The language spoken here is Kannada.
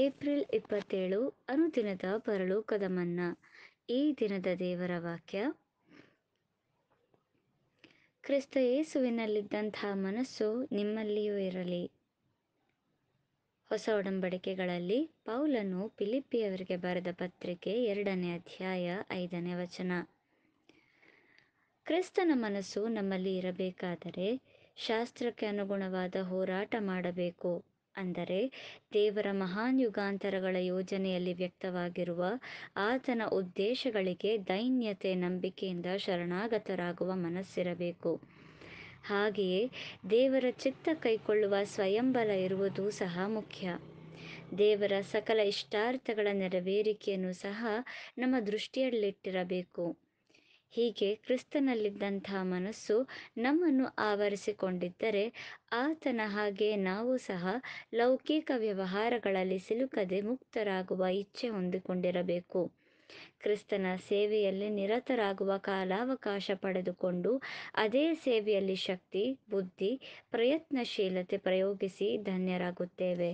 ಏಪ್ರಿಲ್ ಇಪ್ಪತ್ತೇಳು ಅನುದಿನದ ಪರಲೋಕದ ಮನ್ನ ಈ ದಿನದ ದೇವರ ವಾಕ್ಯ ಕ್ರಿಸ್ತ ಯೇಸುವಿನಲ್ಲಿದ್ದಂತಹ ಮನಸ್ಸು ನಿಮ್ಮಲ್ಲಿಯೂ ಇರಲಿ ಹೊಸ ಒಡಂಬಡಿಕೆಗಳಲ್ಲಿ ಪೌಲನು ಪಿಲಿಪಿಯವರಿಗೆ ಬರೆದ ಪತ್ರಿಕೆ ಎರಡನೇ ಅಧ್ಯಾಯ ಐದನೇ ವಚನ ಕ್ರಿಸ್ತನ ಮನಸ್ಸು ನಮ್ಮಲ್ಲಿ ಇರಬೇಕಾದರೆ ಶಾಸ್ತ್ರಕ್ಕೆ ಅನುಗುಣವಾದ ಹೋರಾಟ ಮಾಡಬೇಕು ಅಂದರೆ ದೇವರ ಮಹಾನ್ ಯುಗಾಂತರಗಳ ಯೋಜನೆಯಲ್ಲಿ ವ್ಯಕ್ತವಾಗಿರುವ ಆತನ ಉದ್ದೇಶಗಳಿಗೆ ದೈನ್ಯತೆ ನಂಬಿಕೆಯಿಂದ ಶರಣಾಗತರಾಗುವ ಮನಸ್ಸಿರಬೇಕು ಹಾಗೆಯೇ ದೇವರ ಚಿತ್ತ ಕೈಕೊಳ್ಳುವ ಸ್ವಯಂಬಲ ಇರುವುದು ಸಹ ಮುಖ್ಯ ದೇವರ ಸಕಲ ಇಷ್ಟಾರ್ಥಗಳ ನೆರವೇರಿಕೆಯನ್ನು ಸಹ ನಮ್ಮ ದೃಷ್ಟಿಯಲ್ಲಿಟ್ಟಿರಬೇಕು ಹೀಗೆ ಕ್ರಿಸ್ತನಲ್ಲಿದ್ದಂಥ ಮನಸ್ಸು ನಮ್ಮನ್ನು ಆವರಿಸಿಕೊಂಡಿದ್ದರೆ ಆತನ ಹಾಗೆ ನಾವು ಸಹ ಲೌಕಿಕ ವ್ಯವಹಾರಗಳಲ್ಲಿ ಸಿಲುಕದೆ ಮುಕ್ತರಾಗುವ ಇಚ್ಛೆ ಹೊಂದಿಕೊಂಡಿರಬೇಕು ಕ್ರಿಸ್ತನ ಸೇವೆಯಲ್ಲಿ ನಿರತರಾಗುವ ಕಾಲಾವಕಾಶ ಪಡೆದುಕೊಂಡು ಅದೇ ಸೇವೆಯಲ್ಲಿ ಶಕ್ತಿ ಬುದ್ಧಿ ಪ್ರಯತ್ನಶೀಲತೆ ಪ್ರಯೋಗಿಸಿ ಧನ್ಯರಾಗುತ್ತೇವೆ